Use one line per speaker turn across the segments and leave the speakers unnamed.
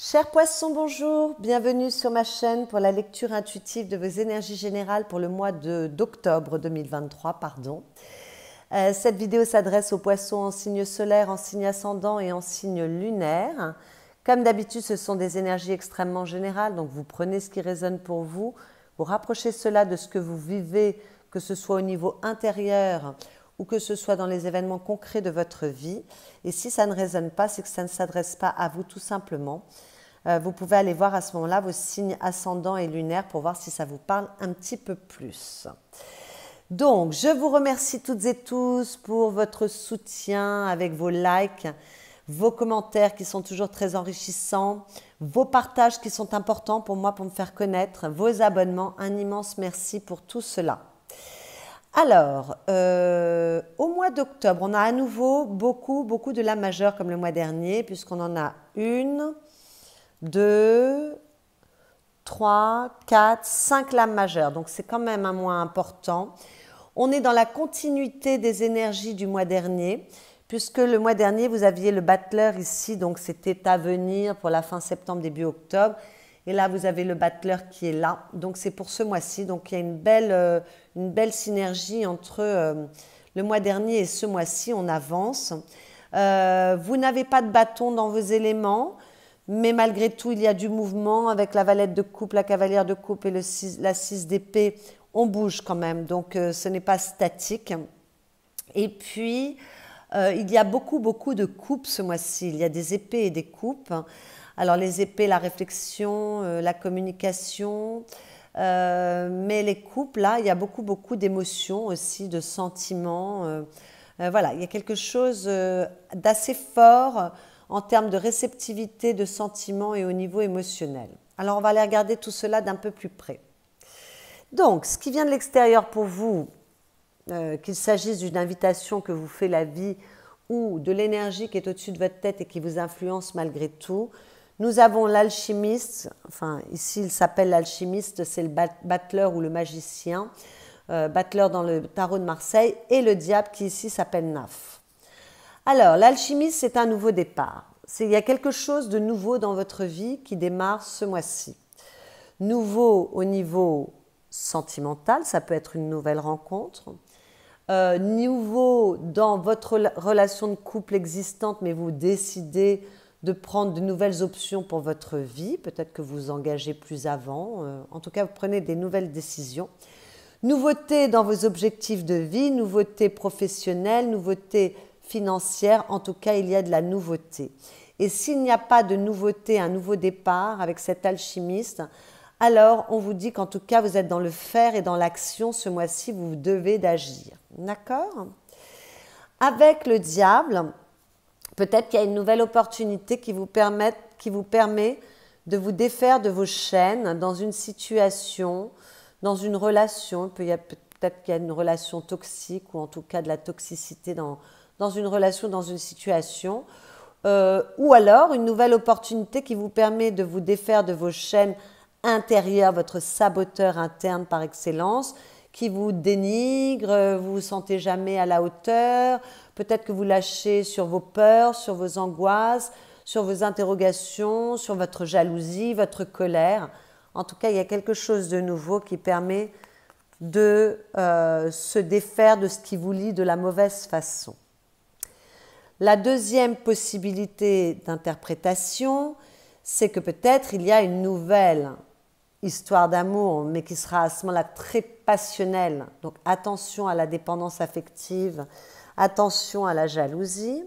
Chers poissons, bonjour, bienvenue sur ma chaîne pour la lecture intuitive de vos énergies générales pour le mois d'octobre 2023. Pardon. Euh, cette vidéo s'adresse aux poissons en signe solaire, en signe ascendant et en signe lunaire. Comme d'habitude, ce sont des énergies extrêmement générales, donc vous prenez ce qui résonne pour vous, vous rapprochez cela de ce que vous vivez, que ce soit au niveau intérieur ou que ce soit dans les événements concrets de votre vie. Et si ça ne résonne pas, c'est que ça ne s'adresse pas à vous tout simplement. Euh, vous pouvez aller voir à ce moment-là vos signes ascendants et lunaires pour voir si ça vous parle un petit peu plus. Donc, je vous remercie toutes et tous pour votre soutien avec vos likes, vos commentaires qui sont toujours très enrichissants, vos partages qui sont importants pour moi pour me faire connaître, vos abonnements. Un immense merci pour tout cela. Alors, euh, au mois d'octobre, on a à nouveau beaucoup, beaucoup de lames majeures comme le mois dernier, puisqu'on en a une, deux, trois, quatre, cinq lames majeures. Donc c'est quand même un mois important. On est dans la continuité des énergies du mois dernier, puisque le mois dernier, vous aviez le battleur ici, donc c'était à venir pour la fin septembre, début octobre. Et là, vous avez le battleur qui est là. Donc, c'est pour ce mois-ci. Donc, il y a une belle, euh, une belle synergie entre euh, le mois dernier et ce mois-ci. On avance. Euh, vous n'avez pas de bâton dans vos éléments, mais malgré tout, il y a du mouvement avec la valette de coupe, la cavalière de coupe et le la 6 d'épée. On bouge quand même, donc ce n'est pas statique. Et puis, il y a beaucoup, beaucoup de coupes ce mois-ci. Il y a des épées et des coupes. Alors les épées, la réflexion, euh, la communication, euh, mais les couples, là, il y a beaucoup, beaucoup d'émotions aussi, de sentiments. Euh, voilà, il y a quelque chose d'assez fort en termes de réceptivité, de sentiments et au niveau émotionnel. Alors on va aller regarder tout cela d'un peu plus près. Donc, ce qui vient de l'extérieur pour vous, qu'il s'agisse d'une invitation que vous fait la vie ou de l'énergie qui est au-dessus de votre tête et qui vous influence malgré tout, nous avons l'alchimiste, enfin ici il s'appelle l'alchimiste, c'est le battleur ou le magicien, euh, battleur dans le tarot de Marseille, et le diable qui ici s'appelle Naf. Alors l'alchimiste c'est un nouveau départ. Il y a quelque chose de nouveau dans votre vie qui démarre ce mois-ci. Nouveau au niveau sentimental, ça peut être une nouvelle rencontre. Euh, nouveau dans votre relation de couple existante, mais vous décidez de prendre de nouvelles options pour votre vie. Peut-être que vous vous engagez plus avant. Euh, en tout cas, vous prenez des nouvelles décisions. Nouveauté dans vos objectifs de vie, nouveauté professionnelle, nouveauté financière. En tout cas, il y a de la nouveauté. Et s'il n'y a pas de nouveauté, un nouveau départ avec cet alchimiste, alors on vous dit qu'en tout cas, vous êtes dans le faire et dans l'action. Ce mois-ci, vous devez d'agir. D'accord Avec le diable, Peut-être qu'il y a une nouvelle opportunité qui vous, permet, de vous défaire de vos chaînes dans une situation, dans une relation. Peut-être qu'il y a une relation toxique ou en tout cas de la toxicité dans, une relation, dans une situation. Euh, ou alors une nouvelle opportunité qui vous permet de vous défaire de vos chaînes intérieures, votre saboteur interne par excellence, qui vous dénigre, euh, vous vous sentez jamais à la hauteur, peut-être que vous lâchez sur vos peurs, sur vos angoisses, sur vos interrogations, sur votre jalousie, votre colère. En tout cas, il y a quelque chose de nouveau qui permet de euh, se défaire de ce qui vous lie de la mauvaise façon. La deuxième possibilité d'interprétation, c'est que peut-être il y a une nouvelle histoire d'amour, mais qui sera à ce moment-là très passionnelle. Donc attention à la dépendance affective, attention à la jalousie.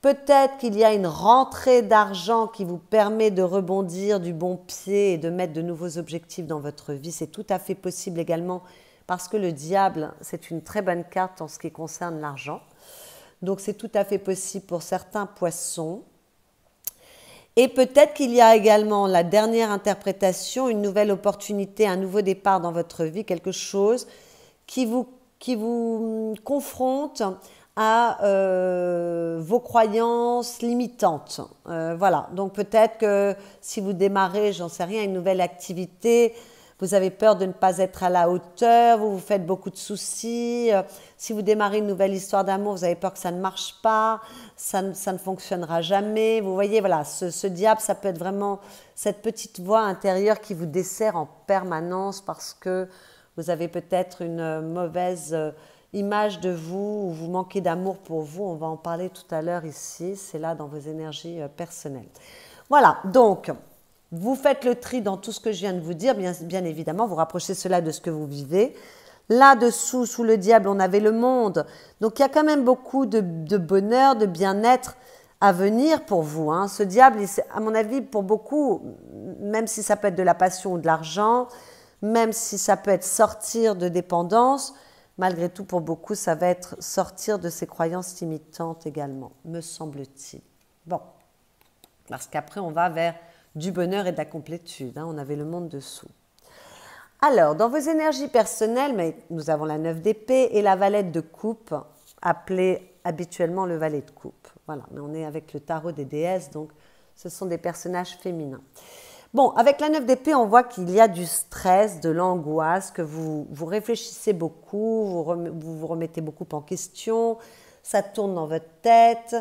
Peut-être qu'il y a une rentrée d'argent qui vous permet de rebondir du bon pied et de mettre de nouveaux objectifs dans votre vie. C'est tout à fait possible également parce que le diable, c'est une très bonne carte en ce qui concerne l'argent. Donc c'est tout à fait possible pour certains poissons. Et peut-être qu'il y a également la dernière interprétation, une nouvelle opportunité, un nouveau départ dans votre vie, quelque chose qui vous, qui vous confronte à euh, vos croyances limitantes. Euh, voilà, donc peut-être que si vous démarrez, j'en sais rien, une nouvelle activité, vous avez peur de ne pas être à la hauteur, vous vous faites beaucoup de soucis. Euh, si vous démarrez une nouvelle histoire d'amour, vous avez peur que ça ne marche pas, ça ne, ça ne fonctionnera jamais. Vous voyez, voilà, ce, ce, diable, ça peut être vraiment cette petite voix intérieure qui vous dessert en permanence parce que vous avez peut-être une euh, mauvaise euh, image de vous ou vous manquez d'amour pour vous. On va en parler tout à l'heure ici, c'est là dans vos énergies personnelles. Voilà, donc vous faites le tri dans tout ce que je viens de vous dire, bien, évidemment, vous rapprochez cela de ce que vous vivez. Là-dessous, sous le diable, on avait le monde. Donc il y a quand même beaucoup de, bonheur, de bien-être à venir pour vous. Hein. Ce diable, à mon avis, pour beaucoup, même si ça peut être de la passion ou de l'argent, même si ça peut être sortir de dépendance, malgré tout, pour beaucoup, ça va être sortir de ses croyances limitantes également, me semble-t-il. Bon, parce qu'après, on va vers du bonheur et de la complétude. Hein. on avait le monde dessous. Alors, dans vos énergies personnelles, mais nous avons la 9 d'épée et la valette de coupe, appelée habituellement le valet de coupe. Voilà, mais on est avec le tarot des déesses, donc ce sont des personnages féminins. Bon, avec la neuf d'épée, on voit qu'il y a du stress, de l'angoisse, que vous, vous réfléchissez beaucoup, vous, vous, remettez beaucoup en question, ça tourne dans votre tête.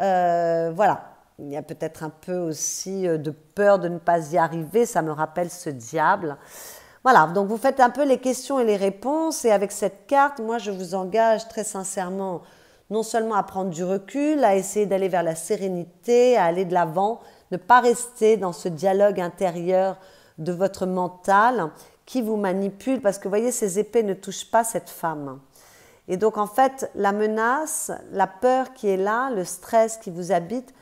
Euh, voilà, il y a peut-être un peu aussi euh, de peur de ne pas y arriver, ça me rappelle ce diable. Voilà, donc vous faites un peu les questions et les réponses, et avec cette carte, moi je vous engage très sincèrement non seulement à prendre du recul, à essayer d'aller vers la sérénité, à aller de l'avant, ne pas rester dans ce dialogue intérieur de votre mental qui vous manipule, parce que vous voyez, ces épées ne touchent pas cette femme. Et donc en fait, la menace, la peur qui est là, le stress qui vous habite,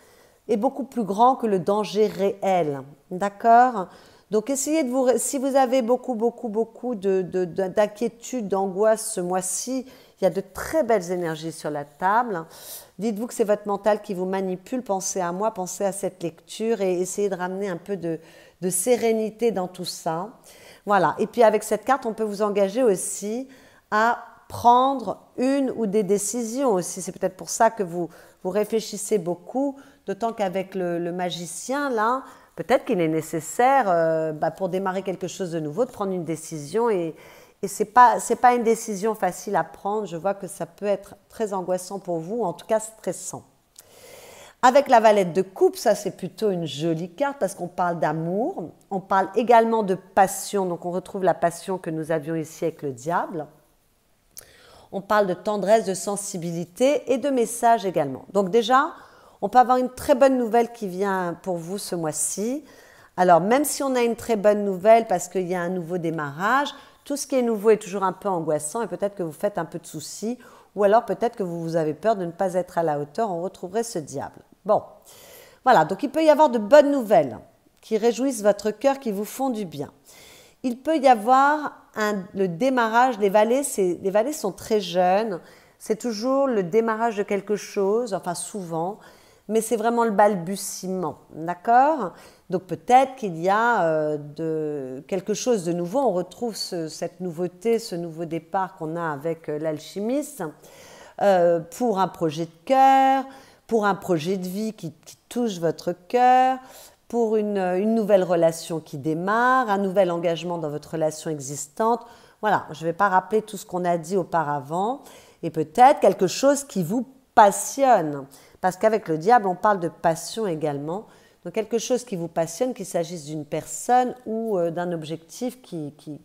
est beaucoup plus grand que le danger réel. D'accord donc essayez de vous, si vous avez beaucoup, beaucoup, beaucoup d'inquiétude, de, d'angoisse ce mois-ci, il y a de très belles énergies sur la table. Dites-vous que c'est votre mental qui vous manipule, pensez à moi, pensez à cette lecture et essayez de ramener un peu de, de sérénité dans tout ça. Voilà, et puis avec cette carte, on peut vous engager aussi à prendre une ou des décisions aussi. C'est peut-être pour ça que vous, vous réfléchissez beaucoup D'autant qu'avec le, magicien, là, peut-être qu'il est nécessaire, euh, bah, pour démarrer quelque chose de nouveau, de prendre une décision. Et, et ce n'est pas, pas une décision facile à prendre. Je vois que ça peut être très angoissant pour vous, en tout cas stressant. Avec la valette de coupe, ça c'est plutôt une jolie carte parce qu'on parle d'amour, on parle également de passion, donc on retrouve la passion que nous avions ici avec le diable. On parle de tendresse, de sensibilité et de message également. Donc déjà, on peut avoir une très bonne nouvelle qui vient pour vous ce mois-ci. Alors, même si on a une très bonne nouvelle parce qu'il y a un nouveau démarrage, tout ce qui est nouveau est toujours un peu angoissant et peut-être que vous faites un peu de soucis ou alors peut-être que vous avez peur de ne pas être à la hauteur. On retrouverait ce diable. Bon, voilà, donc il peut y avoir de bonnes nouvelles qui réjouissent votre cœur, qui vous font du bien. Il peut y avoir le démarrage, les vallées, les vallées sont très jeunes, c'est toujours le démarrage de quelque chose, enfin souvent, mais c'est vraiment le balbutiement, d'accord Donc peut-être qu'il y a euh, quelque chose de nouveau, on retrouve cette nouveauté, ce nouveau départ qu'on a avec euh, l'alchimiste euh, pour un projet de cœur, pour un projet de vie qui, touche votre cœur, pour une nouvelle relation qui démarre, un nouvel engagement dans votre relation existante. Voilà, je ne vais pas rappeler tout ce qu'on a dit auparavant, et peut-être quelque chose qui vous passionne. Parce qu'avec le diable, on parle de passion également. Donc quelque chose qui vous passionne, qu'il s'agisse d'une personne ou euh, d'un objectif qui, qui,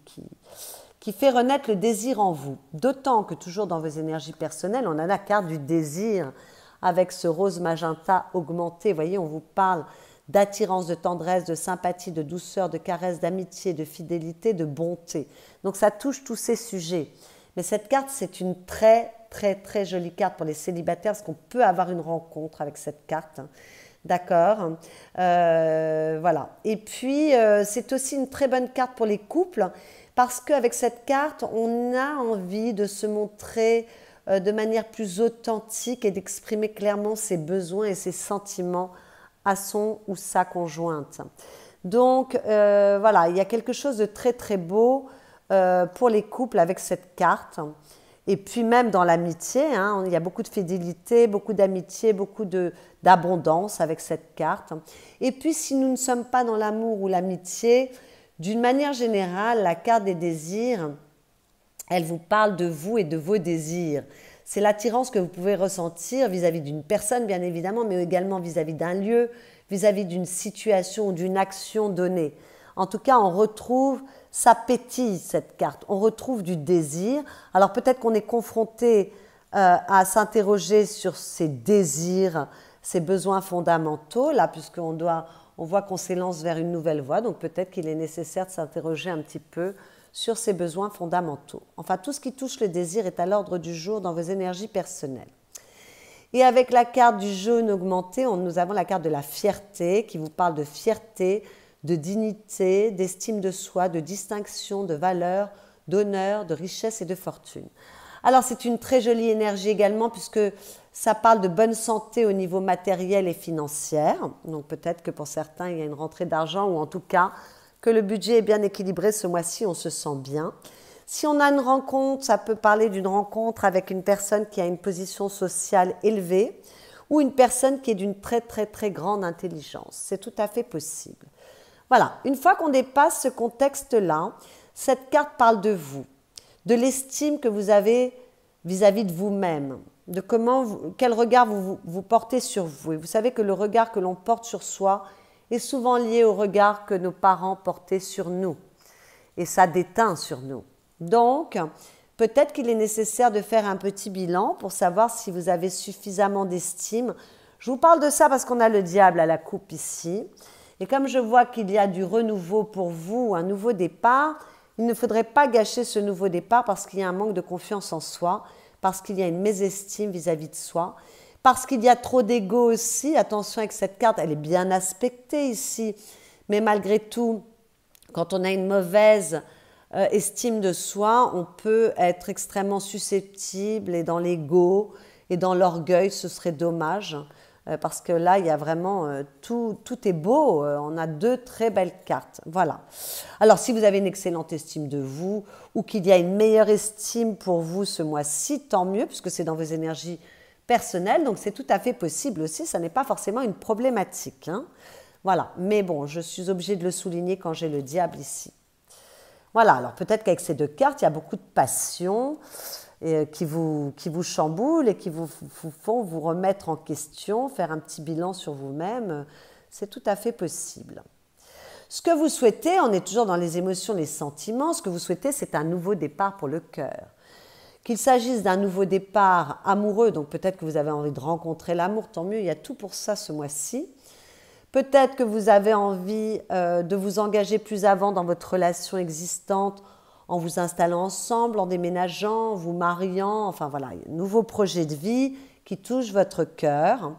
qui, fait renaître le désir en vous. D'autant que toujours dans vos énergies personnelles, on a la carte du désir avec ce rose magenta augmenté. Vous voyez, on vous parle d'attirance, de tendresse, de sympathie, de douceur, de caresse, d'amitié, de fidélité, de bonté. Donc ça touche tous ces sujets. Mais cette carte, c'est une très très très jolie carte pour les célibataires, parce qu'on peut avoir une rencontre avec cette carte. Hein. D'accord euh, Voilà. Et puis, euh, c'est aussi une très bonne carte pour les couples, parce qu'avec cette carte, on a envie de se montrer euh, de manière plus authentique et d'exprimer clairement ses besoins et ses sentiments à son ou sa conjointe. Donc, voilà, il y a quelque chose de très très beau pour les couples avec cette carte. Et puis même dans l'amitié, hein, il y a beaucoup de fidélité, beaucoup d'amitié, beaucoup d'abondance avec cette carte. Et puis si nous ne sommes pas dans l'amour ou l'amitié, d'une manière générale, la carte des désirs, elle vous parle de vous et de vos désirs. C'est l'attirance que vous pouvez ressentir vis-à-vis d'une personne, bien évidemment, mais également vis-à-vis d'un lieu, vis-à-vis d'une situation ou d'une action donnée. En tout cas, on retrouve s'appétit cette carte. On retrouve du désir. Alors peut-être qu'on est confronté euh, à s'interroger sur ses désirs, ses besoins fondamentaux, là, puisqu'on doit, on voit qu'on s'élance vers une nouvelle voie, donc peut-être qu'il est nécessaire de s'interroger un petit peu sur ses besoins fondamentaux. Enfin, tout ce qui touche le désir est à l'ordre du jour dans vos énergies personnelles. Et avec la carte du jaune augmenté, nous avons la carte de la fierté qui vous parle de fierté, de dignité, d'estime de soi, de distinction, de valeur, d'honneur, de richesse et de fortune. Alors c'est une très jolie énergie également puisque ça parle de bonne santé au niveau matériel et financier. Donc peut-être que pour certains, il y a une rentrée d'argent ou en tout cas que le budget est bien équilibré ce mois-ci, on se sent bien. Si on a une rencontre, ça peut parler d'une rencontre avec une personne qui a une position sociale élevée ou une personne qui est d'une très très très grande intelligence. C'est tout à fait possible. Voilà, une fois qu'on dépasse ce contexte-là, cette carte parle de vous, de l'estime que vous avez vis-à-vis de vous-même, de comment, quel regard vous, vous, vous, portez sur vous. Et vous savez que le regard que l'on porte sur soi est souvent lié au regard que nos parents portaient sur nous. Et ça déteint sur nous. Donc, peut-être qu'il est nécessaire de faire un petit bilan pour savoir si vous avez suffisamment d'estime. Je vous parle de ça parce qu'on a le diable à la coupe ici. Et comme je vois qu'il y a du renouveau pour vous, un nouveau départ, il ne faudrait pas gâcher ce nouveau départ parce qu'il y a un manque de confiance en soi, parce qu'il y a une mésestime vis-à-vis de soi, parce qu'il y a trop d'ego aussi. Attention avec cette carte, elle est bien aspectée ici. Mais malgré tout, quand on a une mauvaise euh, estime de soi, on peut être extrêmement susceptible et dans l'ego et dans l'orgueil, ce serait dommage. Euh, parce que là, il y a vraiment euh, tout, tout est beau. Euh, on a deux très belles cartes. Voilà. Alors, si vous avez une excellente estime de vous ou qu'il y a une meilleure estime pour vous ce mois-ci, tant mieux, puisque c'est dans vos énergies personnelles. Donc, c'est tout à fait possible aussi. Ça n'est pas forcément une problématique. Hein. Voilà. Mais bon, je suis obligée de le souligner quand j'ai le diable ici. Voilà. Alors, peut-être qu'avec ces deux cartes, il y a beaucoup de passion. Euh, qui vous, qui chamboulent et qui vous, font vous remettre en question, faire un petit bilan sur vous-même, c'est tout à fait possible. Ce que vous souhaitez, on est toujours dans les émotions, les sentiments, ce que vous souhaitez, c'est un nouveau départ pour le cœur. Qu'il s'agisse d'un nouveau départ amoureux, donc peut-être que vous avez envie de rencontrer l'amour, tant mieux, il y a tout pour ça ce mois-ci. Peut-être que vous avez envie euh, de vous engager plus avant dans votre relation existante en vous installant ensemble, en déménageant, en vous mariant, enfin voilà, nouveau projet de vie qui touche votre cœur.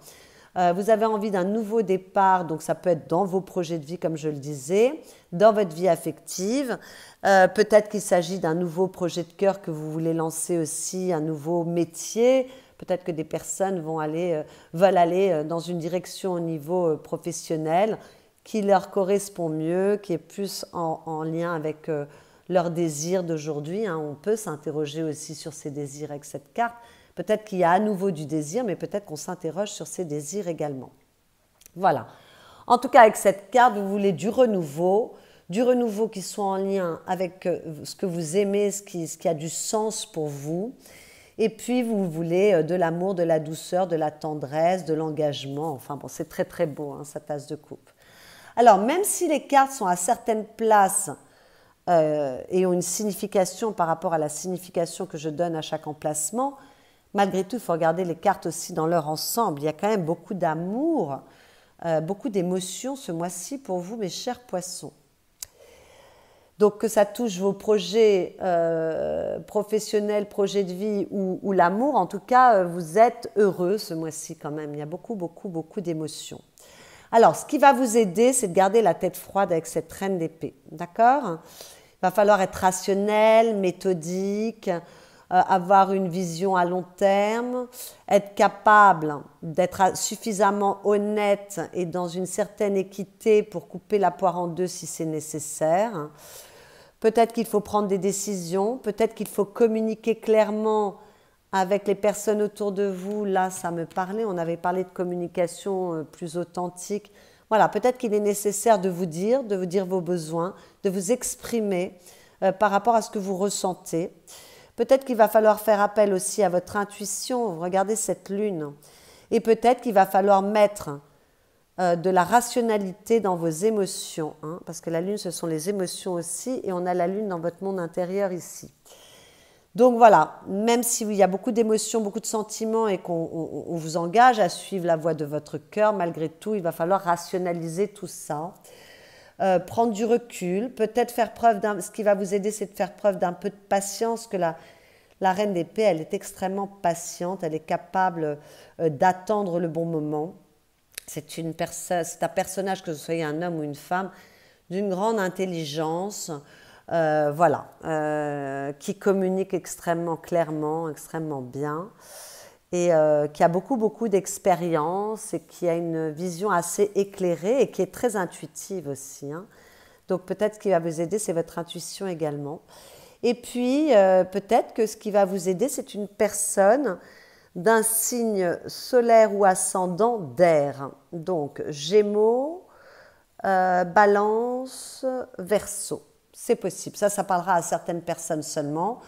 Euh, vous avez envie d'un nouveau départ, donc ça peut être dans vos projets de vie, comme je le disais, dans votre vie affective. Euh, peut-être qu'il s'agit d'un nouveau projet de cœur que vous voulez lancer aussi, un nouveau métier. Peut-être que des personnes vont aller, euh, veulent aller dans une direction au niveau professionnel qui leur correspond mieux, qui est plus en, en lien avec leurs désirs d'aujourd'hui. Hein. On peut s'interroger aussi sur ses désirs avec cette carte. Peut-être qu'il y a à nouveau du désir, mais peut-être qu'on s'interroge sur ses désirs également. Voilà. En tout cas, avec cette carte, vous voulez du renouveau, du renouveau qui soit en lien avec euh, ce que vous aimez, ce qui, ce qui a du sens pour vous. Et puis, vous voulez euh, de l'amour, de la douceur, de la tendresse, de l'engagement. Enfin, bon, c'est très, très beau, hein, sa tasse de coupe. Alors, même si les cartes sont à certaines places et euh, ont une signification par rapport à la signification que je donne à chaque emplacement, malgré tout, il faut regarder les cartes aussi dans leur ensemble. Il y a quand même beaucoup d'amour, euh, beaucoup d'émotions ce mois-ci pour vous, mes chers poissons. Donc que ça touche vos projets euh, professionnels, projets de vie ou, ou l'amour, en tout cas, vous êtes heureux ce mois-ci quand même. Il y a beaucoup, beaucoup, beaucoup d'émotions. Alors, ce qui va vous aider, c'est de garder la tête froide avec cette reine d'épée. D'accord va falloir être rationnel, méthodique, euh, avoir une vision à long terme, être capable d'être suffisamment honnête et dans une certaine équité pour couper la poire en deux si c'est nécessaire. Peut-être qu'il faut prendre des décisions, peut-être qu'il faut communiquer clairement avec les personnes autour de vous. Là, ça me parlait, on avait parlé de communication euh, plus authentique. Voilà, peut-être qu'il est nécessaire de vous dire, de vous dire vos besoins, de vous exprimer euh, par rapport à ce que vous ressentez. Peut-être qu'il va falloir faire appel aussi à votre intuition, regardez cette lune. Et peut-être qu'il va falloir mettre euh, de la rationalité dans vos émotions, hein, parce que la lune, ce sont les émotions aussi, et on a la lune dans votre monde intérieur ici. Donc voilà, même s'il y a beaucoup d'émotions, beaucoup de sentiments et qu'on vous engage à suivre la voie de votre cœur, malgré tout, il va falloir rationaliser tout ça. Euh, prendre du recul, peut-être faire preuve d'un... Ce qui va vous aider, c'est de faire preuve d'un peu de patience, que la, la reine d'épée, elle est extrêmement patiente, elle est capable euh, d'attendre le bon moment. C'est une un personnage, que ce soit un homme ou une femme, d'une grande intelligence, euh, voilà, euh, qui communique extrêmement clairement, extrêmement bien, et euh, qui a beaucoup, beaucoup d'expérience, et qui a une vision assez éclairée, et qui est très intuitive aussi. Hein. Donc peut-être ce qui va vous aider, c'est votre intuition également. Et puis, peut-être que ce qui va vous aider, c'est une personne d'un signe solaire ou ascendant d'air. Donc, Gémeaux, Balance, Verseau. C'est possible. Ça, ça parlera à certaines personnes seulement.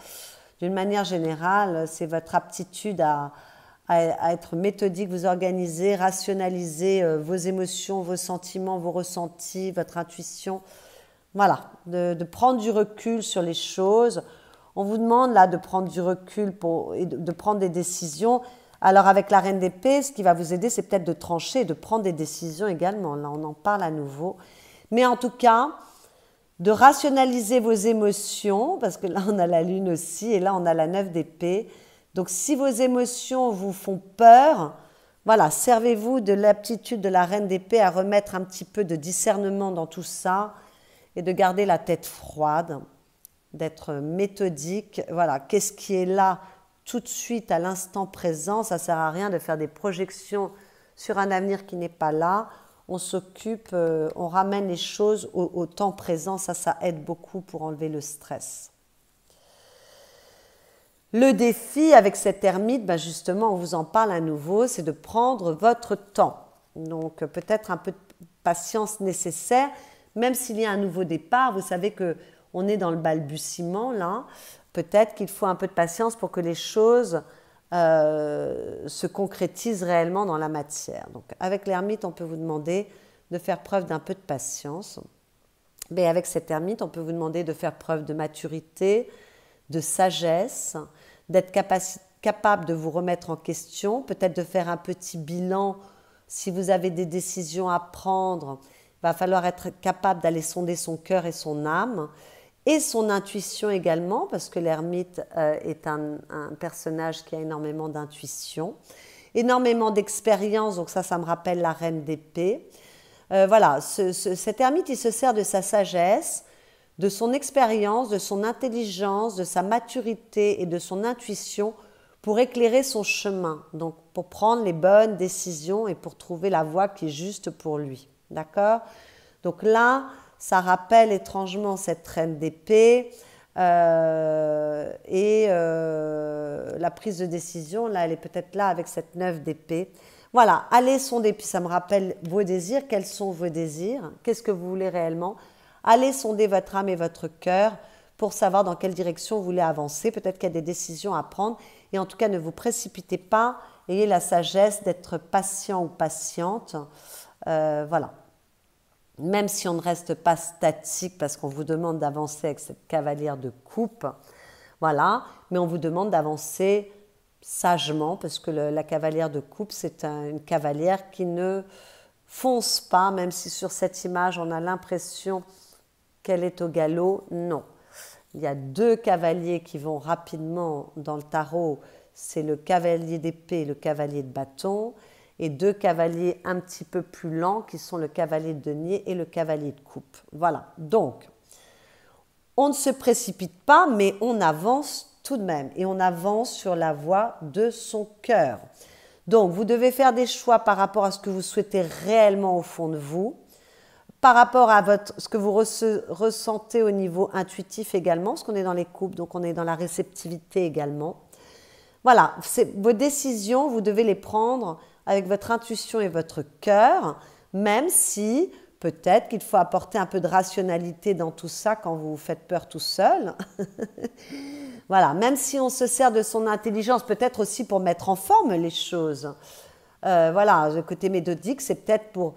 D'une manière générale, c'est votre aptitude à, à, être méthodique, vous organiser, rationaliser euh, vos émotions, vos sentiments, vos ressentis, votre intuition. Voilà, de, de, prendre du recul sur les choses. On vous demande là de prendre du recul pour, et de, prendre des décisions. Alors avec la reine d'épée, ce qui va vous aider, c'est peut-être de trancher, de prendre des décisions également. Là, on en parle à nouveau. Mais en tout cas, de rationaliser vos émotions, parce que là on a la lune aussi, et là on a la neuf d'épée. Donc si vos émotions vous font peur, voilà, servez-vous de l'aptitude de la reine d'épée à remettre un petit peu de discernement dans tout ça et de garder la tête froide, d'être méthodique. Voilà, qu'est-ce qui est là tout de suite à l'instant présent Ça sert à rien de faire des projections sur un avenir qui n'est pas là on s'occupe, euh, on ramène les choses au, temps présent. Ça, ça aide beaucoup pour enlever le stress. Le défi avec cette ermite, ben, justement, on vous en parle à nouveau, c'est de prendre votre temps. Donc peut-être un peu de patience nécessaire, même s'il y a un nouveau départ. Vous savez que on est dans le balbutiement là. Peut-être qu'il faut un peu de patience pour que les choses euh, se concrétise réellement dans la matière. Donc avec l'ermite, on peut vous demander de faire preuve d'un peu de patience. Mais avec cette ermite, on peut vous demander de faire preuve de maturité, de sagesse, d'être capable de vous remettre en question, peut-être de faire un petit bilan si vous avez des décisions à prendre. Il va falloir être capable d'aller sonder son cœur et son âme et son intuition également, parce que l'ermite euh, est un, personnage qui a énormément d'intuition, énormément d'expérience, donc ça, ça me rappelle la reine d'épée. Euh, voilà, cet ermite, il se sert de sa sagesse, de son expérience, de son intelligence, de sa maturité et de son intuition pour éclairer son chemin, donc pour prendre les bonnes décisions et pour trouver la voie qui est juste pour lui. D'accord Donc là, ça rappelle étrangement cette reine d'épée. Euh, et euh, la prise de décision, là, elle est peut-être là avec cette neuf d'épée. Voilà, allez sonder, puis ça me rappelle vos désirs. Quels sont vos désirs Qu'est-ce que vous voulez réellement Allez sonder votre âme et votre cœur pour savoir dans quelle direction vous voulez avancer. Peut-être qu'il y a des décisions à prendre. Et en tout cas, ne vous précipitez pas. Ayez la sagesse d'être patient ou patiente. Euh, voilà même si on ne reste pas statique parce qu'on vous demande d'avancer avec cette cavalière de coupe, voilà, mais on vous demande d'avancer sagement parce que la cavalière de coupe, c'est une cavalière qui ne fonce pas, même si sur cette image on a l'impression qu'elle est au galop, non. Il y a deux cavaliers qui vont rapidement dans le tarot, c'est le cavalier d'épée et le cavalier de bâton et deux cavaliers un petit peu plus lents qui sont le cavalier de denier et le cavalier de coupe. Voilà, donc on ne se précipite pas, mais on avance tout de même et on avance sur la voie de son cœur. Donc vous devez faire des choix par rapport à ce que vous souhaitez réellement au fond de vous, par rapport à votre, ce que vous ressentez au niveau intuitif également, parce qu'on est dans les coupes, donc on est dans la réceptivité également. Voilà, vos décisions, vous devez les prendre avec votre intuition et votre cœur, même si Peut-être qu'il faut apporter un peu de rationalité dans tout ça quand vous vous faites peur tout seul. voilà, même si on se sert de son intelligence, peut-être aussi pour mettre en forme les choses. Euh, voilà, le côté méthodique, c'est peut-être pour...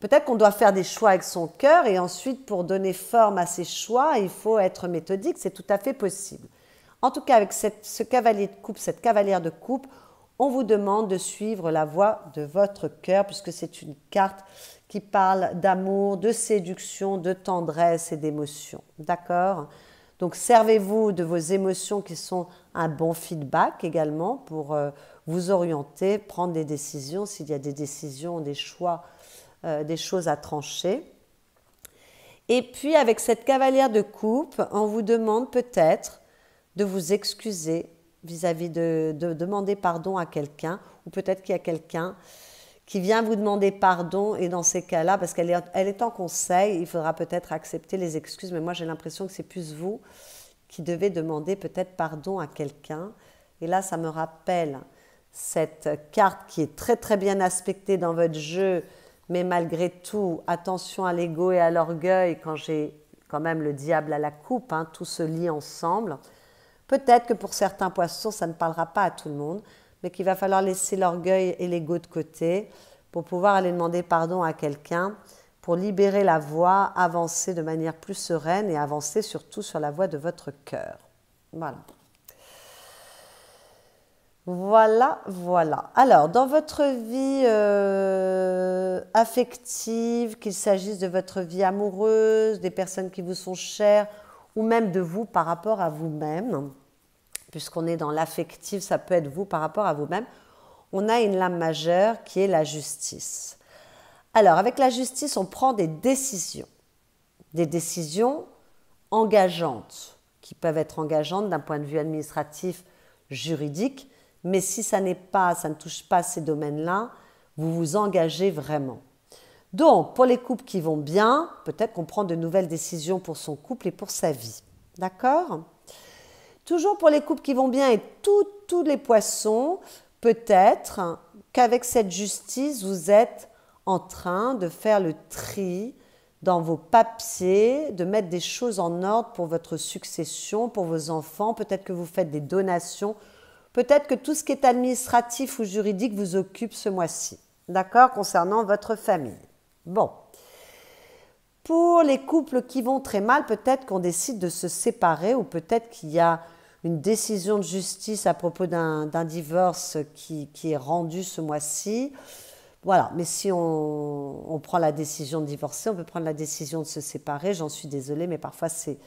Peut-être qu'on doit faire des choix avec son cœur et ensuite pour donner forme à ses choix, il faut être méthodique, c'est tout à fait possible. En tout cas, avec ce cavalier de coupe, cette cavalière de coupe, on vous demande de suivre la voie de votre cœur, puisque c'est une carte qui parle d'amour, de séduction, de tendresse et d'émotion. D'accord Donc servez-vous de vos émotions qui sont un bon feedback également pour euh, vous orienter, prendre des décisions, s'il y a des décisions, des choix, euh, des choses à trancher. Et puis avec cette cavalière de coupe, on vous demande peut-être de vous excuser vis-à-vis de, demander pardon à quelqu'un, ou peut-être qu'il y a quelqu'un qui vient vous demander pardon, et dans ces cas-là, parce qu'elle est, elle est en conseil, il faudra peut-être accepter les excuses, mais moi j'ai l'impression que c'est plus vous qui devez demander peut-être pardon à quelqu'un. Et là, ça me rappelle cette carte qui est très très bien aspectée dans votre jeu, mais malgré tout, attention à l'ego et à l'orgueil, quand j'ai quand même le diable à la coupe, hein, tout se lie ensemble. Peut-être que pour certains poissons, ça ne parlera pas à tout le monde, mais qu'il va falloir laisser l'orgueil et l'ego de côté pour pouvoir aller demander pardon à quelqu'un, pour libérer la voie, avancer de manière plus sereine et avancer surtout sur la voie de votre cœur. Voilà. Voilà, voilà. Alors, dans votre vie euh, affective, qu'il s'agisse de votre vie amoureuse, des personnes qui vous sont chères, ou même de vous par rapport à vous-même, puisqu'on est dans l'affectif, ça peut être vous par rapport à vous-même, on a une lame majeure qui est la justice. Alors, avec la justice, on prend des décisions, des décisions engageantes, qui peuvent être engageantes d'un point de vue administratif, juridique, mais si ça n'est pas, ça ne touche pas ces domaines-là, vous vous engagez vraiment. Donc, pour les couples qui vont bien, peut-être qu'on prend de nouvelles décisions pour son couple et pour sa vie. D'accord Toujours pour les coupes qui vont bien et tous, tous les poissons, peut-être qu'avec cette justice, vous êtes en train de faire le tri dans vos papiers, de mettre des choses en ordre pour votre succession, pour vos enfants. Peut-être que vous faites des donations. Peut-être que tout ce qui est administratif ou juridique vous occupe ce mois-ci. D'accord Concernant votre famille. Bon. Pour les couples qui vont très mal, peut-être qu'on décide de se séparer ou peut-être qu'il y a une décision de justice à propos d'un divorce qui, qui, est rendu ce mois-ci. Voilà, mais si on, on, prend la décision de divorcer, on peut prendre la décision de se séparer. J'en suis désolée, mais parfois c'est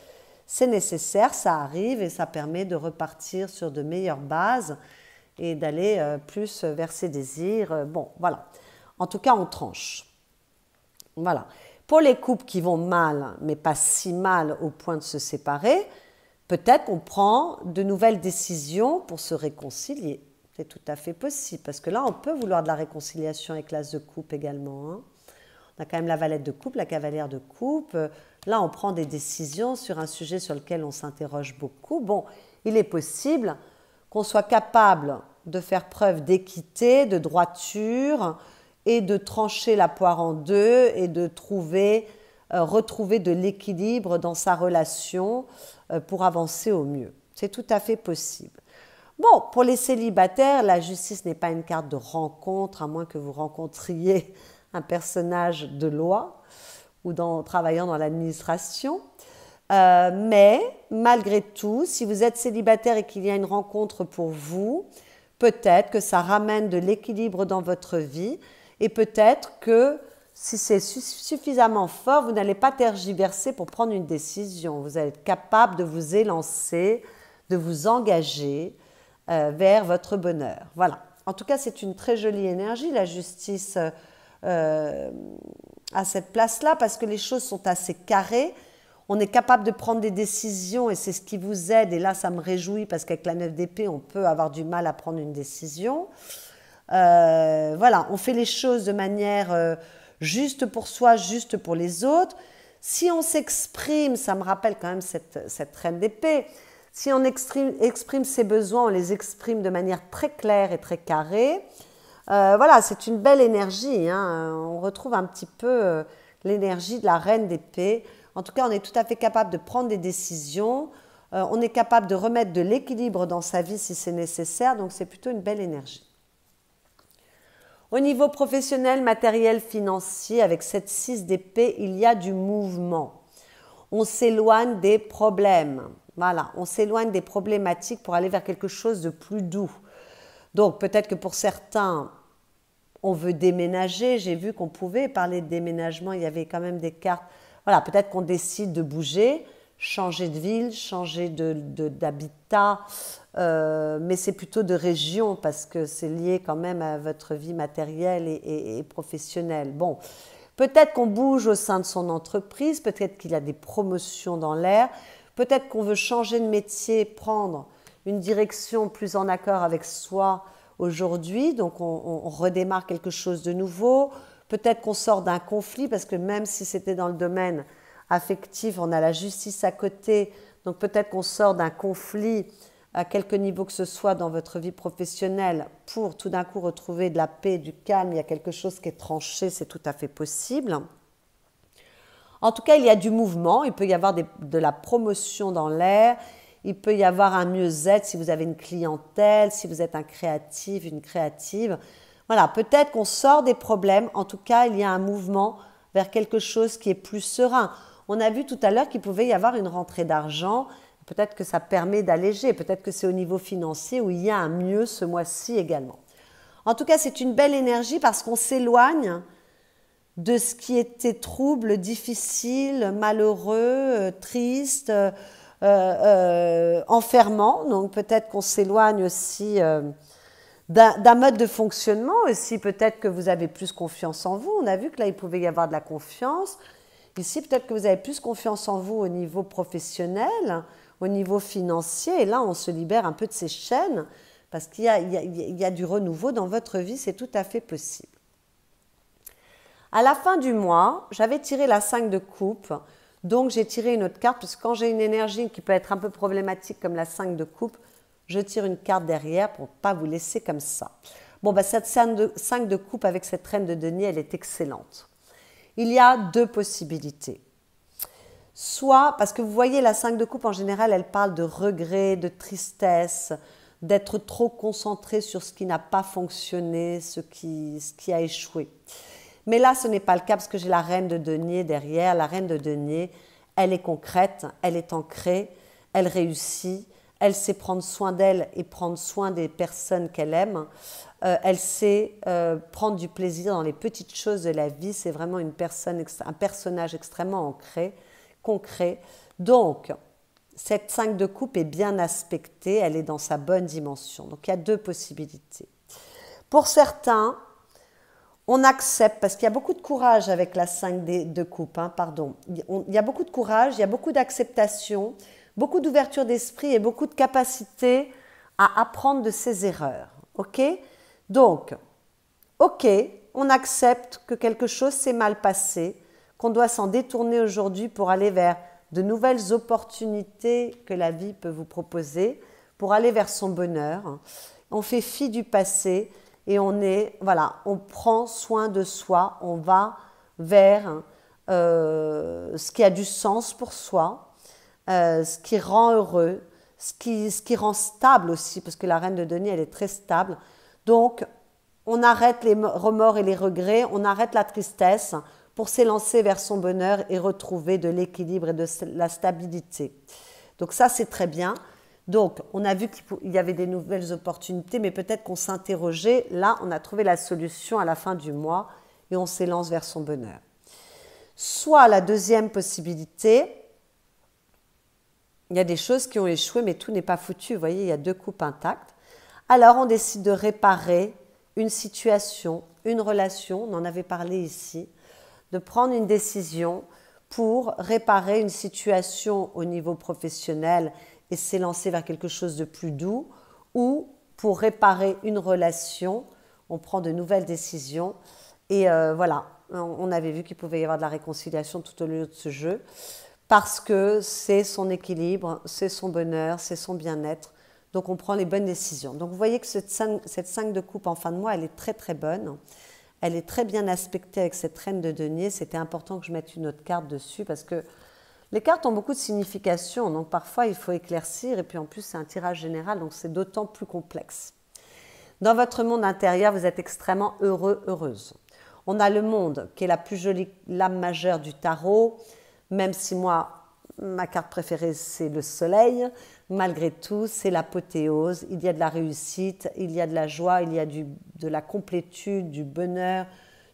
nécessaire, ça arrive et ça permet de repartir sur de meilleures bases et d'aller euh, plus vers ses désirs. Euh, bon, voilà. En tout cas, on tranche. Voilà. Pour les couples qui vont mal, mais pas si mal au point de se séparer, peut-être qu'on prend de nouvelles décisions pour se réconcilier. C'est tout à fait possible, parce que là, on peut vouloir de la réconciliation avec classe de coupe également. Hein. On a quand même la valette de coupe, la cavalière de coupe. Là, on prend des décisions sur un sujet sur lequel on s'interroge beaucoup. Bon, il est possible qu'on soit capable de faire preuve d'équité, de droiture, et de trancher la poire en deux et de trouver, euh, retrouver de l'équilibre dans sa relation euh, pour avancer au mieux. C'est tout à fait possible. Bon, pour les célibataires, la justice n'est pas une carte de rencontre, à moins que vous rencontriez un personnage de loi ou dans, travaillant dans l'administration. Euh, mais malgré tout, si vous êtes célibataire et qu'il y a une rencontre pour vous, peut-être que ça ramène de l'équilibre dans votre vie et peut-être que si c'est suffisamment fort, vous n'allez pas tergiverser pour prendre une décision. Vous allez être capable de vous élancer, de vous engager euh, vers votre bonheur. Voilà. En tout cas, c'est une très jolie énergie, la justice euh, euh, à cette place-là, parce que les choses sont assez carrées. On est capable de prendre des décisions et c'est ce qui vous aide. Et là, ça me réjouit parce qu'avec la 9 d'épée, on peut avoir du mal à prendre une décision. Euh, voilà, on fait les choses de manière euh, juste pour soi, juste pour les autres. Si on s'exprime, ça me rappelle quand même cette, reine d'épée, si on exprime, ses besoins, on les exprime de manière très claire et très carrée. Euh, voilà, c'est une belle énergie. Hein. On retrouve un petit peu l'énergie de la reine d'épée. En tout cas, on est tout à fait capable de prendre des décisions. on est capable de remettre de l'équilibre dans sa vie si c'est nécessaire. Donc, c'est plutôt une belle énergie. Au niveau professionnel, matériel, financier, avec cette 6 d'épée, il y a du mouvement. On s'éloigne des problèmes. Voilà, on s'éloigne des problématiques pour aller vers quelque chose de plus doux. Donc peut-être que pour certains, on veut déménager. J'ai vu qu'on pouvait parler de déménagement, il y avait quand même des cartes. Voilà, peut-être qu'on décide de bouger changer de ville, changer d'habitat, euh, mais c'est plutôt de région parce que c'est lié quand même à votre vie matérielle et, professionnelle. Bon, peut-être qu'on bouge au sein de son entreprise, peut-être qu'il a des promotions dans l'air, peut-être qu'on veut changer de métier, prendre une direction plus en accord avec soi aujourd'hui, donc on, on redémarre quelque chose de nouveau, peut-être qu'on sort d'un conflit parce que même si c'était dans le domaine affective, on a la justice à côté. Donc peut-être qu'on sort d'un conflit à quelque niveau que ce soit dans votre vie professionnelle pour tout d'un coup retrouver de la paix, du calme, il y a quelque chose qui est tranché, c'est tout à fait possible. En tout cas, il y a du mouvement, il peut y avoir de la promotion dans l'air, il peut y avoir un mieux-être si vous avez une clientèle, si vous êtes un créatif, une créative. Voilà, peut-être qu'on sort des problèmes, en tout cas, il y a un mouvement vers quelque chose qui est plus serein. On a vu tout à l'heure qu'il pouvait y avoir une rentrée d'argent. Peut-être que ça permet d'alléger, peut-être que c'est au niveau financier où il y a un mieux ce mois-ci également. En tout cas, c'est une belle énergie parce qu'on s'éloigne de ce qui était trouble, difficile, malheureux, euh, triste, euh, euh, enfermant. Donc peut-être qu'on s'éloigne aussi d'un mode de fonctionnement, aussi peut-être que vous avez plus confiance en vous. On a vu que là, il pouvait y avoir de la confiance. Ici, peut-être que vous avez plus confiance en vous au niveau professionnel, au niveau financier, et là, on se libère un peu de ces chaînes, parce qu'il y, a, du renouveau dans votre vie, c'est tout à fait possible. À la fin du mois, j'avais tiré la 5 de coupe, donc j'ai tiré une autre carte, parce que quand j'ai une énergie qui peut être un peu problématique comme la 5 de coupe, je tire une carte derrière pour ne pas vous laisser comme ça. Bon, bah, cette 5 de, 5 de coupe avec cette reine de denier, elle est excellente. Il y a deux possibilités. Soit, parce que vous voyez, la 5 de coupe, en général, elle parle de regret, de tristesse, d'être trop concentré sur ce qui n'a pas fonctionné, ce qui, ce qui a échoué. Mais là, ce n'est pas le cas parce que j'ai la reine de denier derrière. La reine de denier, elle est concrète, elle est ancrée, elle réussit, elle sait prendre soin d'elle et prendre soin des personnes qu'elle aime. Euh, elle sait euh, prendre du plaisir dans les petites choses de la vie. C'est vraiment une personne, un personnage extrêmement ancré, concret. Donc, cette 5 de coupe est bien aspectée, elle est dans sa bonne dimension. Donc, il y a deux possibilités. Pour certains, on accepte, parce qu'il y a beaucoup de courage avec la 5 de coupe, hein, pardon. Il y a beaucoup de courage, il y a beaucoup d'acceptation, beaucoup d'ouverture d'esprit et beaucoup de capacité à apprendre de ses erreurs. OK donc, ok, on accepte que quelque chose s'est mal passé, qu'on doit s'en détourner aujourd'hui pour aller vers de nouvelles opportunités que la vie peut vous proposer, pour aller vers son bonheur. On fait fi du passé et on est, voilà, on prend soin de soi, on va vers euh, ce qui a du sens pour soi, euh, ce qui rend heureux, ce qui, ce qui rend stable aussi, parce que la reine de Denis, elle est très stable. Donc, on arrête les remords et les regrets, on arrête la tristesse pour s'élancer vers son bonheur et retrouver de l'équilibre et de la stabilité. Donc ça, c'est très bien. Donc, on a vu qu'il y avait des nouvelles opportunités, mais peut-être qu'on s'interrogeait. Là, on a trouvé la solution à la fin du mois et on s'élance vers son bonheur. Soit la deuxième possibilité, il y a des choses qui ont échoué, mais tout n'est pas foutu. Vous voyez, il y a deux coupes intactes. Alors on décide de réparer une situation, une relation, on en avait parlé ici, de prendre une décision pour réparer une situation au niveau professionnel et s'élancer vers quelque chose de plus doux, ou pour réparer une relation, on prend de nouvelles décisions. Et euh, voilà, on avait vu qu'il pouvait y avoir de la réconciliation tout au long de ce jeu, parce que c'est son équilibre, c'est son bonheur, c'est son bien-être donc on prend les bonnes décisions. Donc vous voyez que cette 5, de coupe en fin de mois, elle est très très bonne. Elle est très bien aspectée avec cette reine de denier. C'était important que je mette une autre carte dessus parce que les cartes ont beaucoup de significations. Donc parfois il faut éclaircir et puis en plus c'est un tirage général, donc c'est d'autant plus complexe. Dans votre monde intérieur, vous êtes extrêmement heureux, heureuse. On a le monde qui est la plus jolie lame majeure du tarot, même si moi, ma carte préférée, c'est le soleil malgré tout, c'est l'apothéose. Il y a de la réussite, il y a de la joie, il y a de la complétude, du bonheur,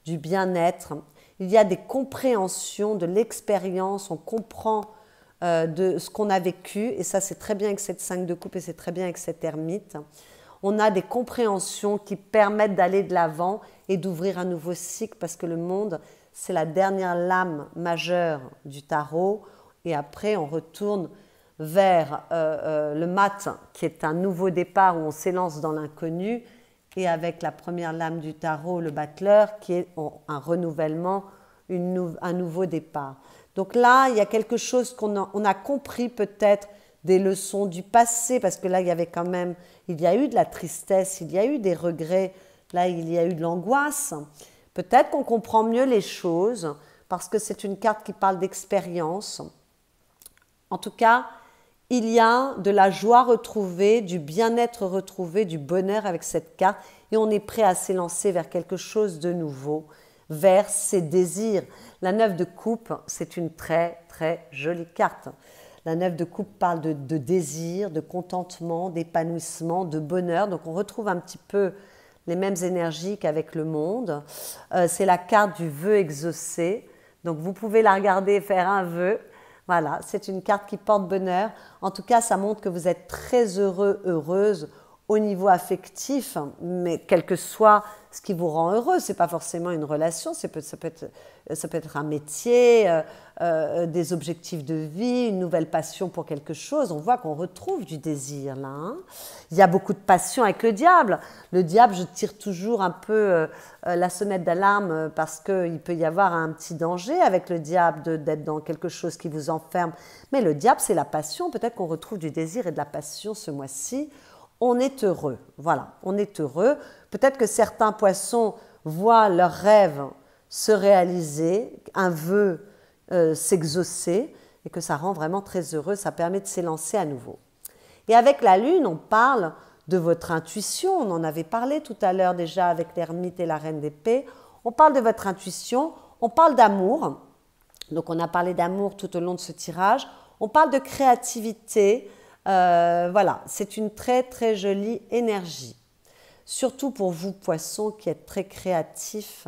du bien-être. Il y a des compréhensions, de l'expérience, on comprend euh, de ce qu'on a vécu, et ça c'est très bien avec cette 5 de coupe et c'est très bien avec cette ermite. On a des compréhensions qui permettent d'aller de l'avant et d'ouvrir un nouveau cycle parce que le monde, c'est la dernière lame majeure du tarot. Et après, on retourne vers euh, euh, le mat qui est un nouveau départ où on s'élance dans l'inconnu, et avec la première lame du tarot, le battleur, qui est un renouvellement, une un nouveau départ. Donc là, il y a quelque chose qu'on on a compris peut-être des leçons du passé, parce que là, il y avait quand même, il y a eu de la tristesse, il y a eu des regrets, là, il y a eu de l'angoisse. Peut-être qu'on comprend mieux les choses, parce que c'est une carte qui parle d'expérience. En tout cas, il y a de la joie retrouvée, du bien-être retrouvé, du bonheur avec cette carte et on est prêt à s'élancer vers quelque chose de nouveau, vers ses désirs. La 9 de coupe, c'est une très très jolie carte. La 9 de coupe parle de, désir, de contentement, d'épanouissement, de bonheur. Donc on retrouve un petit peu les mêmes énergies qu'avec le monde. Euh, c'est la carte du vœu exaucé. Donc vous pouvez la regarder faire un vœu voilà, c'est une carte qui porte bonheur. En tout cas, ça montre que vous êtes très heureux, heureuse au niveau affectif, mais quel que soit ce qui vous rend heureux, c'est pas forcément une relation, ça peut, être, un métier, euh, euh, des objectifs de vie, une nouvelle passion pour quelque chose. On voit qu'on retrouve du désir là. Hein. Il y a beaucoup de passion avec le diable. Le diable, je tire toujours un peu euh, la sonnette d'alarme parce qu'il peut y avoir un petit danger avec le diable d'être dans quelque chose qui vous enferme. Mais le diable, c'est la passion. Peut-être qu'on retrouve du désir et de la passion ce mois-ci on est heureux. Voilà, on est heureux. Peut-être que certains poissons voient leur rêve se réaliser, un vœu euh, s'exaucer, et que ça rend vraiment très heureux, ça permet de s'élancer à nouveau. Et avec la lune, on parle de votre intuition, on en avait parlé tout à l'heure déjà avec l'ermite et la reine d'épée, on parle de votre intuition, on parle d'amour, donc on a parlé d'amour tout au long de ce tirage, on parle de créativité, euh, voilà, c'est une très très jolie énergie. Surtout pour vous, poissons, qui êtes très créatifs,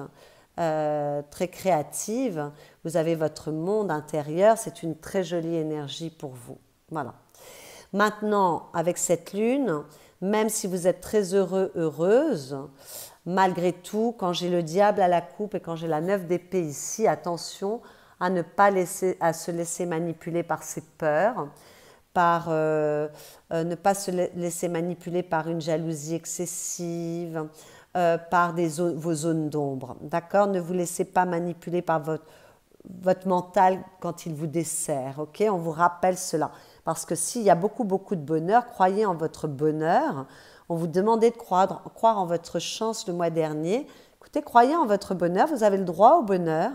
euh, très créative. Vous avez votre monde intérieur, c'est une très jolie énergie pour vous. Voilà. Maintenant, avec cette lune, même si vous êtes très heureux, heureuse, malgré tout, quand j'ai le diable à la coupe et quand j'ai la neuf d'épée ici, attention à ne pas à se laisser manipuler par ses peurs par euh, euh, ne pas se laisser manipuler par une jalousie excessive, euh, par des vos zones d'ombre. D'accord Ne vous laissez pas manipuler par votre, votre mental quand il vous dessert. Ok On vous rappelle cela. Parce que s'il y a beaucoup, beaucoup de bonheur, croyez en votre bonheur. On vous demandait de croire, croire en votre chance le mois dernier. Écoutez, croyez en votre bonheur, vous avez le droit au bonheur,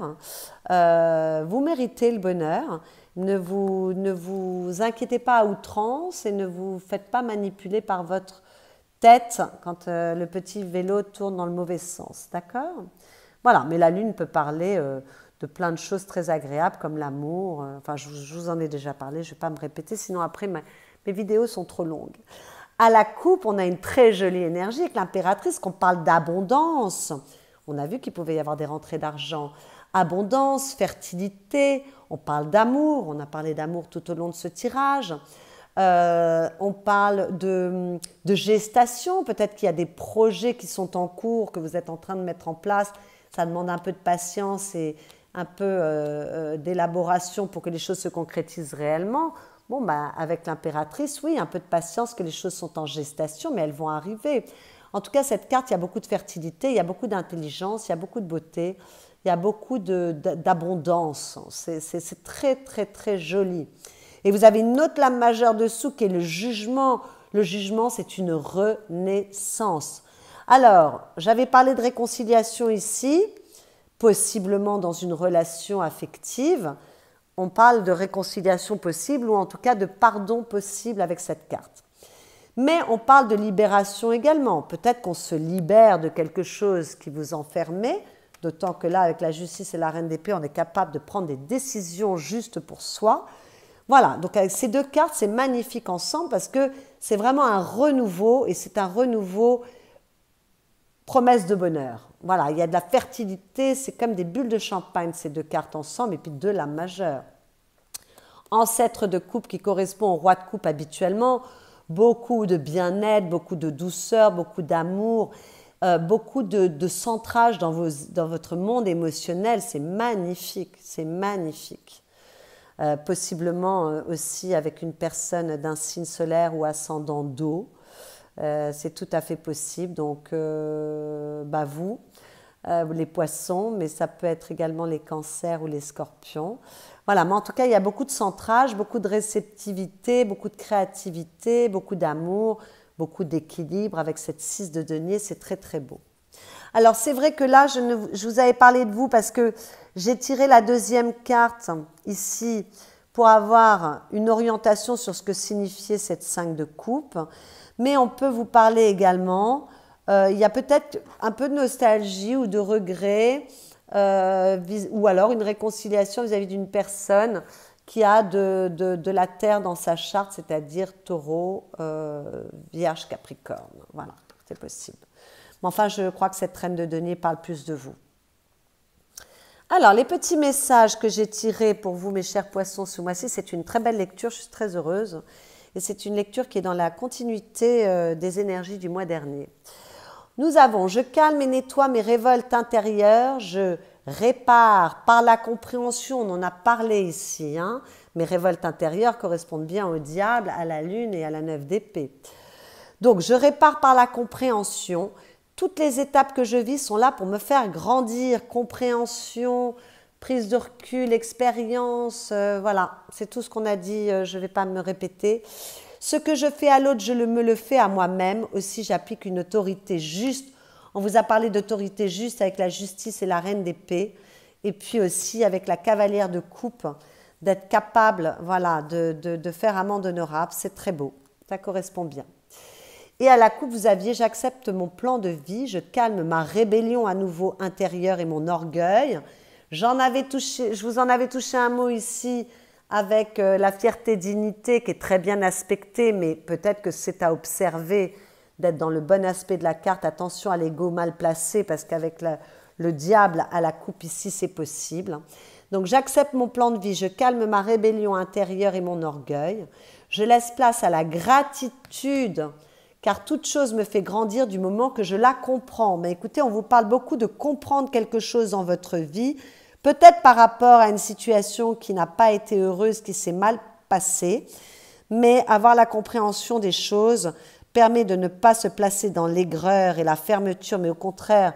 vous méritez le bonheur. Ne vous, inquiétez pas à outrance et ne vous faites pas manipuler par votre tête quand euh, le petit vélo tourne dans le mauvais sens. D'accord Voilà, mais la lune peut parler euh, de plein de choses très agréables comme l'amour. Euh, enfin, je, vous en ai déjà parlé, je ne vais pas me répéter, sinon après mes vidéos sont trop longues. À la coupe, on a une très jolie énergie avec l'impératrice, qu'on parle d'abondance. On a vu qu'il pouvait y avoir des rentrées d'argent abondance, fertilité, on parle d'amour, on a parlé d'amour tout au long de ce tirage. Euh, on parle de, gestation, peut-être qu'il y a des projets qui sont en cours, que vous êtes en train de mettre en place. Ça demande un peu de patience et un peu euh, euh, d'élaboration pour que les choses se concrétisent réellement. Bon, bah, avec l'impératrice, oui, un peu de patience que les choses sont en gestation, mais elles vont arriver. En tout cas, cette carte, il y a beaucoup de fertilité, il y a beaucoup d'intelligence, il y a beaucoup de beauté il y a beaucoup d'abondance. C'est très, très, très joli. Et vous avez une autre lame majeure dessous qui est le jugement. Le jugement, c'est une renaissance. Alors, j'avais parlé de réconciliation ici, possiblement dans une relation affective. On parle de réconciliation possible ou en tout cas de pardon possible avec cette carte. Mais on parle de libération également. Peut-être qu'on se libère de quelque chose qui vous enfermait, D'autant que là, avec la justice et la reine des d'épée, on est capable de prendre des décisions justes pour soi. Voilà, donc avec ces deux cartes, c'est magnifique ensemble parce que c'est vraiment un renouveau et c'est un renouveau promesse de bonheur. Voilà, il y a de la fertilité, c'est comme des bulles de champagne ces deux cartes ensemble et puis de la majeure. Ancêtre de coupe qui correspond au roi de coupe habituellement, beaucoup de bien-être, beaucoup de douceur, beaucoup d'amour, euh, beaucoup de, de, centrage dans, votre monde émotionnel. C'est magnifique, c'est magnifique. Euh, possiblement euh, aussi avec une personne d'un signe solaire ou ascendant d'eau. c'est tout à fait possible. Donc, bah vous, les poissons, mais ça peut être également les cancers ou les scorpions. Voilà, mais en tout cas, il y a beaucoup de centrage, beaucoup de réceptivité, beaucoup de créativité, beaucoup d'amour, beaucoup d'équilibre avec cette 6 de denier, c'est très très beau. Alors c'est vrai que là, je, ne, vous avais parlé de vous parce que j'ai tiré la deuxième carte ici pour avoir une orientation sur ce que signifiait cette 5 de coupe. Mais on peut vous parler également, euh, il y a peut-être un peu de nostalgie ou de regret, euh, ou alors une réconciliation vis-à-vis d'une personne qui a de, la terre dans sa charte, c'est-à-dire taureau, euh, vierge, capricorne. Voilà, c'est possible. Mais enfin, je crois que cette reine de données parle plus de vous. Alors, les petits messages que j'ai tirés pour vous, mes chers poissons, ce mois-ci, c'est une très belle lecture, je suis très heureuse. Et c'est une lecture qui est dans la continuité euh, des énergies du mois dernier. Nous avons Je calme et nettoie mes révoltes intérieures, je répare par la compréhension, on en a parlé ici, hein, mes révoltes intérieures correspondent bien au diable, à la lune et à la neuf d'épée. Donc je répare par la compréhension. Toutes les étapes que je vis sont là pour me faire grandir, compréhension, prise de recul, expérience, euh, voilà, c'est tout ce qu'on a dit, euh, je ne vais pas me répéter. Ce que je fais à l'autre, je me le fais à moi-même. Aussi, j'applique une autorité juste on vous a parlé d'autorité juste avec la justice et la reine d'épée. Et puis aussi avec la cavalière de coupe, d'être capable voilà, de, faire amende honorable. C'est très beau. Ça correspond bien. Et à la coupe, vous aviez J'accepte mon plan de vie, je calme ma rébellion à nouveau intérieure et mon orgueil. J'en avais touché, je vous en avais touché un mot ici avec euh, la fierté dignité qui est très bien aspectée, mais peut-être que c'est à observer d'être dans le bon aspect de la carte. Attention à l'ego mal placé parce qu'avec le, le diable à la coupe ici, c'est possible. Donc j'accepte mon plan de vie, je calme ma rébellion intérieure et mon orgueil. Je laisse place à la gratitude car toute chose me fait grandir du moment que je la comprends. Mais écoutez, on vous parle beaucoup de comprendre quelque chose dans votre vie, peut-être par rapport à une situation qui n'a pas été heureuse, qui s'est mal passée, mais avoir la compréhension des choses permet de ne pas se placer dans l'aigreur et la fermeture, mais au contraire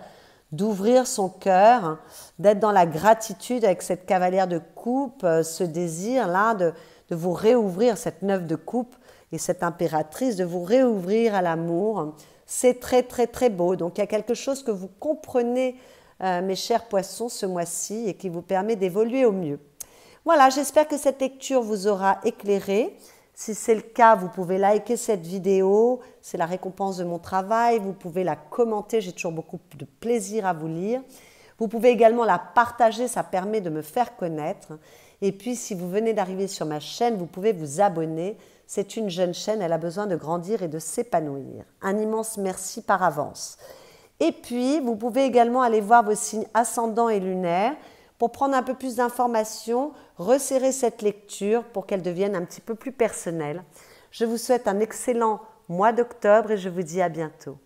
d'ouvrir son cœur, d'être dans la gratitude avec cette cavalière de coupe, euh, ce désir-là de, vous réouvrir, cette neuve de coupe et cette impératrice, de vous réouvrir à l'amour. C'est très très très beau. Donc il y a quelque chose que vous comprenez, euh, mes chers poissons, ce mois-ci et qui vous permet d'évoluer au mieux. Voilà, j'espère que cette lecture vous aura éclairé. Si c'est le cas, vous pouvez liker cette vidéo, c'est la récompense de mon travail, vous pouvez la commenter, j'ai toujours beaucoup de plaisir à vous lire. Vous pouvez également la partager, ça permet de me faire connaître. Et puis si vous venez d'arriver sur ma chaîne, vous pouvez vous abonner. C'est une jeune chaîne, elle a besoin de grandir et de s'épanouir. Un immense merci par avance. Et puis, vous pouvez également aller voir vos signes ascendants et lunaires pour prendre un peu plus d'informations, resserrer cette lecture pour qu'elle devienne un petit peu plus personnelle. Je vous souhaite un excellent mois d'octobre et je vous dis à bientôt.